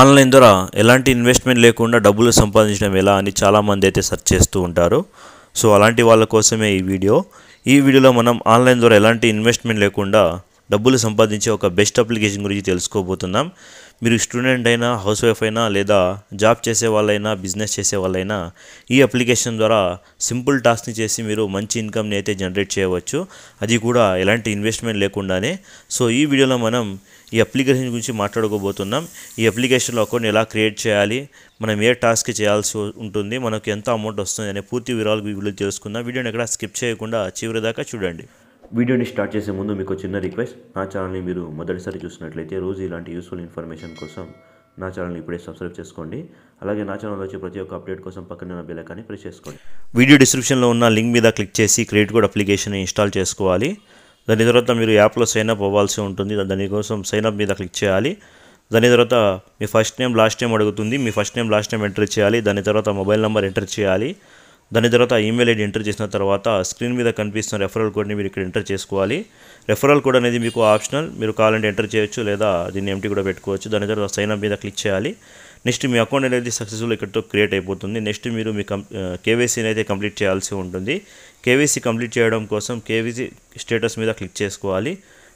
online ద్వారా ఎలాంటి investment లేకుండా డబ్బులు సంపాదించడం ఎలా అని చాలామంది అయితే సెర్చ్ చేస్తూ ఉంటారు సో అలాంటి వాళ్ళ కోసమే ఈ వీడియో ఈ వీడియోలో మనం ఆన్లైన్ ద్వారా ఎలాంటి ఇన్వెస్ట్మెంట్ లేకుండా డబ్బులు సంపాదించే ఒక బెస్ట్ అప్లికేషన్ గురించి తెలుసుకోబోతున్నాం మీరు స్టూడెంట్ అయినా హౌస్ వైఫ్ అయినా లేదా జాబ్ చేసే వాళ్ళైనా బిజినెస్ చేసే వాళ్ళైనా ఈ అప్లికేషన్ ద్వారా సింపుల్ టాస్క్ని చేసి మీరు మంచి ఇన్కమ్ని అయితే జనరేట్ చేయవచ్చు అది కూడా ఎలాంటి ఇన్వెస్ట్మెంట్ లేకుండానే సో ఈ వీడియోలో మనం ఈ అప్లికేషన్ గురించి మాట్లాడుకోబోతున్నాం ఈ అప్లికేషన్లో అకౌంట్ ఎలా క్రియేట్ చేయాలి మనం ఏ టాస్క్ చేయాల్సి ఉంటుంది మనకు ఎంత అమౌంట్ వస్తుంది అనే పూర్తి వివరాలు వీళ్ళు తెలుసుకుందాం వీడియోని ఎక్కడ స్కిప్ చేయకుండా చివరి దాకా చూడండి వీడియోని స్టార్ట్ చేసే ముందు మీకు చిన్న రిక్వెస్ట్ నా ఛానల్ని మీరు మొదటిసారి చూసినట్లయితే రోజు ఇలాంటి యూస్ఫుల్ ఇన్ఫర్మేషన్ కోసం నా ఛానల్ని ఇప్పుడే సబ్స్క్రైబ్ చేసుకోండి అలాగే నా ఛానల్ వచ్చే ప్రతి ఒక్క అప్డేట్ కోసం పక్కన బెల్ ఐకాన్ని ప్రెస్ చేసుకోండి వీడియో డిస్క్రిప్షన్లో ఉన్న లింక్ మీద క్లిక్ చేసి క్రెడిట్ కార్డ్ అప్లికేషన్ ఇన్స్టాల్ చేసుకోవాలి దాని తర్వాత మీరు యాప్లో సైన్ అప్ అవ్వాల్సి ఉంటుంది దానికోసం సైన్ అప్ మీద క్లిక్ చేయాలి దాని తర్వాత మీ ఫస్ట్ నేమ్ లాస్ట్ నేమ్ అడుగుతుంది మీ first name last name enter చేయాలి దాని తర్వాత మొబైల్ నెంబర్ ఎంటర్ చేయాలి దాని తర్వాత ఈమెయిల్ ఐడి ఎంటర్ చేసిన తర్వాత స్క్రీన్ మీద కనిపిస్తున్న రెఫరల్ కోడ్ని మీరు ఇక్కడ ఎంటర్ చేసుకోవాలి రెఫరల్ కోడ్ అనేది మీకు ఆప్షనల్ మీరు కావాలంటే ఎంటర్ చేయొచ్చు లేదా దీన్ని ఎంటీ కూడా పెట్టుకోవచ్చు దాని తర్వాత సైన్అప్ మీద క్లిక్ చేయాలి నెక్స్ట్ మీ అకౌంట్ అనేది సక్సెస్ఫుల్ ఇక్కడతో క్రియేట్ అయిపోతుంది నెక్స్ట్ మీరు మీ కం కేవైసీని అయితే కంప్లీట్ చేయాల్సి ఉంటుంది కేవైసీ కంప్లీట్ చేయడం కోసం కేవైసీ స్టేటస్ మీద క్లిక్ చేసుకోవాలి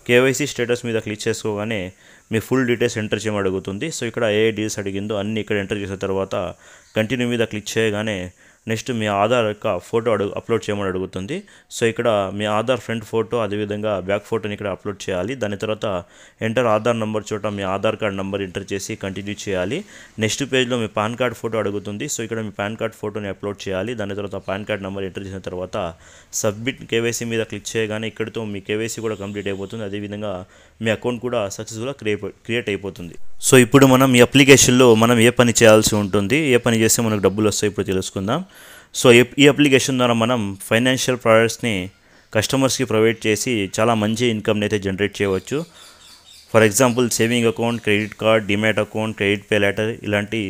కేవైసీ స్టేటస్ మీద క్లిక్ చేసుకోగానే మీ ఫుల్ డీటెయిల్స్ ఎంటర్ చేయమని అడుగుతుంది సో ఇక్కడ ఏ డీల్స్ అడిగిందో అన్నీ ఇక్కడ ఎంటర్ చేసిన తర్వాత కంటిన్యూ మీద క్లిక్ చేయగానే నెక్స్ట్ మీ ఆధార్ యొక్క ఫోటో అడుగు అప్లోడ్ చేయమని అడుగుతుంది సో ఇక్కడ మీ ఆధార్ ఫ్రంట్ ఫోటో అదేవిధంగా బ్యాక్ ఫోటోని ఇక్కడ అప్లోడ్ చేయాలి దాని తర్వాత ఎంటర్ ఆధార్ నెంబర్ చోట మీ ఆధార్ కార్డ్ నెంబర్ ఎంటర్ చేసి కంటిన్యూ చేయాలి నెక్స్ట్ పేజ్లో మీ పాన్ కార్డ్ ఫోటో అడుగుతుంది సో ఇక్కడ మీ పాన్ కార్డ్ ఫోటోని అప్లోడ్ చేయాలి దాని తర్వాత పాన్ కార్డ్ నెంబర్ ఎంటర్ చేసిన తర్వాత సబ్మిట్ కేవైసీ మీద క్లిక్ చేయగానే ఇక్కడితో మీ కేవైసీ కూడా కంప్లీట్ అయిపోతుంది అదేవిధంగా మీ అకౌంట్ కూడా సక్సెస్ఫుల్గా క్రియేట్ క్రియేట్ అయిపోతుంది సో ఇప్పుడు మనం ఈ అప్లికేషన్లో మనం ఏ పని చేయాల్సి ఉంటుంది ఏ పని చేస్తే మనకు డబ్బులు వస్తాయి ఇప్పుడు తెలుసుకుందాం సో ఈ అప్లికేషన్ ద్వారా మనం ఫైనాన్షియల్ ప్రోడక్ట్స్ని కస్టమర్స్కి ప్రొవైడ్ చేసి చాలా మంచి ఇన్కమ్ని అయితే జనరేట్ చేయవచ్చు for example saving account credit card demat account credit pay later ఇలాంటి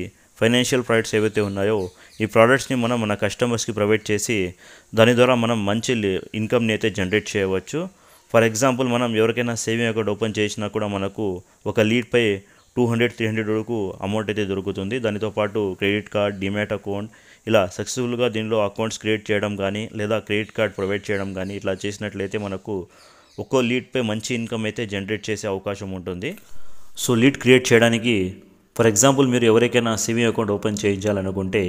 ఫైనాన్షియల్ ప్రొడక్ట్స్ ఏవైతే ఉన్నాయో ఈ ప్రోడక్ట్స్ని మనం మన కస్టమర్స్కి ప్రొవైడ్ చేసి దాని ద్వారా మనం మంచి ఇన్కమ్ని అయితే జనరేట్ చేయవచ్చు ఫర్ ఎగ్జాంపుల్ మనం ఎవరికైనా సేవింగ్ అకౌంట్ ఓపెన్ చేసినా కూడా మనకు ఒక లీడ్పై టూ హండ్రెడ్ త్రీ హండ్రెడ్ వరకు అమౌంట్ అయితే దొరుకుతుంది దానితో పాటు క్రెడిట్ కార్డ్ డిమాట్ అకౌంట్ ఇలా సక్సెస్ఫుల్గా దీనిలో అకౌంట్స్ క్రియేట్ చేయడం కానీ లేదా క్రెడిట్ కార్డ్ ప్రొవైడ్ చేయడం కానీ ఇట్లా చేసినట్లయితే మనకు ఒక్కో లీడ్పై మంచి ఇన్కమ్ అయితే జనరేట్ చేసే అవకాశం ఉంటుంది సో లీడ్ క్రియేట్ చేయడానికి ఫర్ ఎగ్జాంపుల్ మీరు ఎవరికైనా సేవింగ్ అకౌంట్ ఓపెన్ చేయించాలనుకుంటే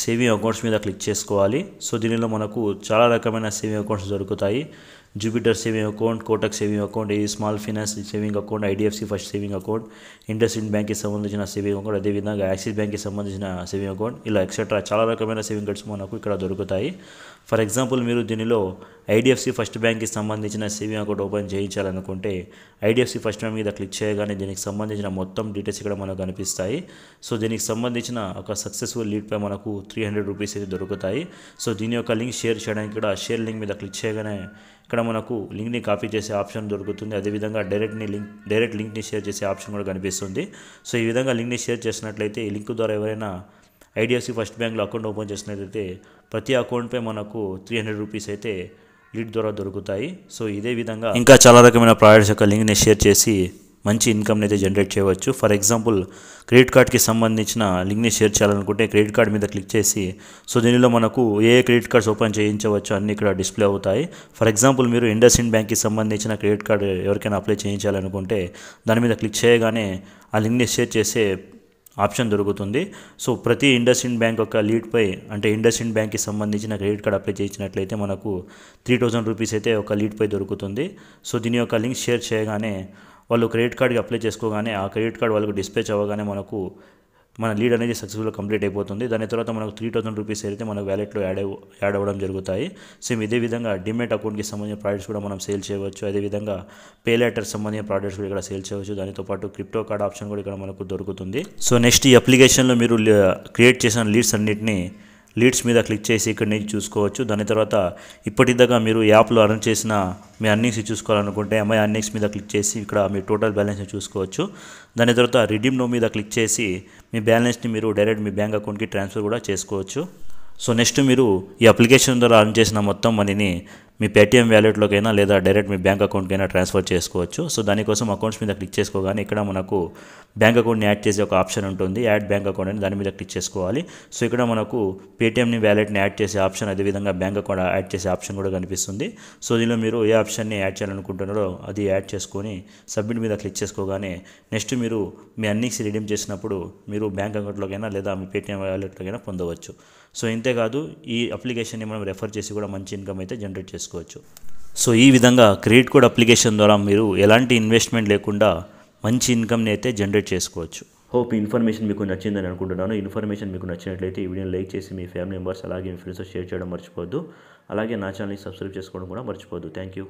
సేవింగ్ అకౌంట్స్ మీద క్లిక్ చేసుకోవాలి సో దీనిలో మనకు చాలా రకమైన సేవింగ్ అకౌంట్స్ దొరుకుతాయి Jupiter saving account Kotak saving account ఈ small finance saving account IDFC first సేవింగ్ అకౌంట్ ఇండస్ ఇండ్ బ్యాంక్కి సంబంధించిన సేవింగ్ అకౌంట్ అదేవిధంగా యాక్సిస్ బ్యాంక్కి సంబంధించిన సేవింగ్ అకౌంట్ ఇలా ఎక్సెట్రా చాలా రకమైన సేవింగ్ కార్డ్స్ మనకు ఇక్కడ దొరుకుతాయి ఫర్ ఎగ్జాంపుల్ మీరు దీనిలో ఐడిఎఫ్సి ఫస్ట్ బ్యాంక్కి సంబంధించిన సేవింగ్ అకౌంట్ ఓపెన్ చేయించాలనుకుంటే ఐడిఎఫ్సి ఫస్ట్ బ్యాంక్ మీద క్లిక్ చేయగానే దీనికి సంబంధించిన మొత్తం డీటెయిల్స్ ఇక్కడ మనకు కనిపిస్తాయి సో దీనికి సంబంధించిన ఒక సక్సెస్ఫుల్ లీడ్పై మనకు త్రీ హండ్రెడ్ రూపీస్ అయితే దొరుకుతాయి సో దీని యొక్క లింక్ షేర్ చేయడానికి కూడా షేర్ లింక్ మీద క్లిక్ చేయగానే ఇక్కడ మనకు లింక్ని కాపీ చేసే ఆప్షన్ దొరుకుతుంది అదేవిధంగా డైరెక్ట్ని లింక్ డైరెక్ట్ లింక్ని షేర్ చేసే ఆప్షన్ కూడా కనిపిస్తుంది సో ఈ విధంగా లింక్ని షేర్ చేసినట్లయితే ఈ లింక్ ద్వారా ఎవరైనా ఐడిఎఫ్సి ఫస్ట్ బ్యాంక్లో అకౌంట్ ఓపెన్ చేసినట్లయితే ప్రతి అకౌంట్పై మనకు త్రీ హండ్రెడ్ రూపీస్ అయితే లీడ్ ద్వారా దొరుకుతాయి సో ఇదే విధంగా ఇంకా చాలా రకమైన ప్రాడక్ట్స్ యొక్క లింక్ని షేర్ చేసి మంచి ఇన్కమ్ని అయితే జనరేట్ చేయవచ్చు ఫర్ ఎగ్జాంపుల్ క్రెడిట్ కార్డ్కి సంబంధించిన లింక్ని షేర్ చేయాలనుకుంటే క్రెడిట్ కార్డ్ మీద క్లిక్ చేసి సో దీనిలో మనకు ఏ క్రెడిట్ కార్డ్స్ ఓపెన్ చేయించవచ్చు అన్నీ ఇక్కడ డిస్ప్లే అవుతాయి ఫర్ ఎగ్జాంపుల్ మీరు ఇండస్ ఇండ్ బ్యాంక్కి సంబంధించిన క్రెడిట్ కార్డు ఎవరికైనా అప్లై చేయించాలనుకుంటే దాని మీద క్లిక్ చేయగానే ఆ లింక్ని షేర్ చేసే ఆప్షన్ దొరుకుతుంది సో ప్రతి ఇండస్ ఇండ్ బ్యాంక్ యొక్క లీడ్పై అంటే ఇండస్ ఇండ్ బ్యాంక్కి సంబంధించిన క్రెడిట్ కార్డ్ అప్లై చేసినట్లయితే మనకు త్రీ థౌజండ్ రూపీస్ అయితే ఒక లీడ్పై దొరుకుతుంది సో దీని యొక్క లింక్ షేర్ చేయగానే వాళ్ళు క్రెడిట్ కార్డ్కి అప్లై చేసుకోగానే ఆ క్రెడిట్ కార్డ్ వాళ్ళకు డిస్పేచ్ అవ్వగానే మనకు మన లీడ్ అనేది సక్సెస్ఫుల్ కంప్లీట్ అయిపోతుంది దాని తర్వాత మనకు త్రీ థౌసండ్ రూపీస్ అయితే మన వ్యాలెట్లో యాడ్ యాడ్ అవ్వడం జరుగుతాయి సేమ్ ఇదే విధంగా డిమేట్ అకౌంట్కి సంబంధించిన ప్రోడక్ట్స్ కూడా మనం సేల్ చేయవచ్చు అదేవిధంగా పే లెటర్ సంబంధించిన ప్రోడక్ట్స్ కూడా ఇక్కడ సేల్ చేయవచ్చు దానితో పాటు క్రిప్టో కార్డ్ ఆప్షన్ కూడా ఇక్కడ మనకు దొరుకుతుంది సో నెక్స్ట్ ఈ అప్లికేషన్లో మీరు క్రియేట్ చేసిన లీడ్స్ అన్నింటినీ లీడ్స్ మీద క్లిక్ చేసి ఇక్కడ నుంచి చూసుకోవచ్చు దాని తర్వాత ఇప్పటిదాకా మీరు యాప్లో అర్న్ చేసిన మీ అర్నింగ్స్ చూసుకోవాలనుకుంటే ఎంఐ అర్నింగ్స్ మీద క్లిక్ చేసి ఇక్కడ మీ టోటల్ బ్యాలెన్స్ని చూసుకోవచ్చు దాని తర్వాత రిడీమ్ నో మీద క్లిక్ చేసి మీ బ్యాలెన్స్ని మీరు డైరెక్ట్ మీ బ్యాంక్ అకౌంట్కి ట్రాన్స్ఫర్ కూడా చేసుకోవచ్చు సో నెక్స్ట్ మీరు ఈ అప్లికేషన్ ద్వారా అర్న్ చేసిన మొత్తం మనీని మీ పేటీఎం వ్యాలెట్లోకైనా లేదా డైరెక్ట్ మీ బ్యాంక్ అకౌంట్కైనా ట్రాన్స్ఫర్ చేసుకోవచ్చు సో దానికోసం అకౌంట్స్ మీద క్లిక్ చేసుకోగానే ఇక్కడ మనకు బ్యాంక్ అకౌంట్ని యాడ్ చేసే ఒక ఆప్షన్ ఉంటుంది యాడ్ బ్యాంక్ అకౌంట్ అని దాని మీద క్లిక్ చేసుకోవాలి సో ఇక్కడ మనకు పేటీఎంని వ్యాలెట్ని యాడ్ చేసే ఆప్షన్ అదేవిధంగా బ్యాంక్ అకౌంట్ యాడ్ చేసే ఆప్షన్ కూడా కనిపిస్తుంది సో దీనిలో మీరు ఏ ఆప్షన్ని యాడ్ చేయాలనుకుంటున్నారో అది యాడ్ చేసుకొని సబ్మిట్ మీద క్లిక్ చేసుకోగానే నెక్స్ట్ మీరు మీ అన్నిక్స్ రిడీమ్ చేసినప్పుడు మీరు బ్యాంక్ అకౌంట్లోకైనా లేదా మీ పేటీఎం వ్యాలెట్లోకైనా పొందవచ్చు సో ఇంతేకాదు ఈ అప్లికేషన్ని మనం రెఫర్ చేసి కూడా మంచి ఇన్కమ్ అయితే జనరేట్ చేసుకోవచ్చు చేసుకోవచ్చు సో ఈ విధంగా క్రెడిట్ కార్డ్ అప్లికేషన్ ద్వారా మీరు ఎలాంటి ఇన్వెస్ట్మెంట్ లేకుండా మంచి ఇన్కమ్ని అయితే జనరేట్ చేసుకోవచ్చు హోప్ ఇన్ఫర్మేషన్ మీకు నచ్చిందని అనుకుంటున్నాను ఇన్ఫర్మేషన్ మీకు నచ్చినట్లయితే ఈ వీడియోని లైక్ చేసి మీ ఫ్యామిలీ మెంబర్స్ అలాగే మీ ఫ్రెండ్స్ షేర్ చేయడం మర్చిపోవద్దు అలాగే నా ఛానల్ని సబ్స్క్రైబ్ చేసుకోవడం కూడా మర్చిపోవద్దు థ్యాంక్ యూ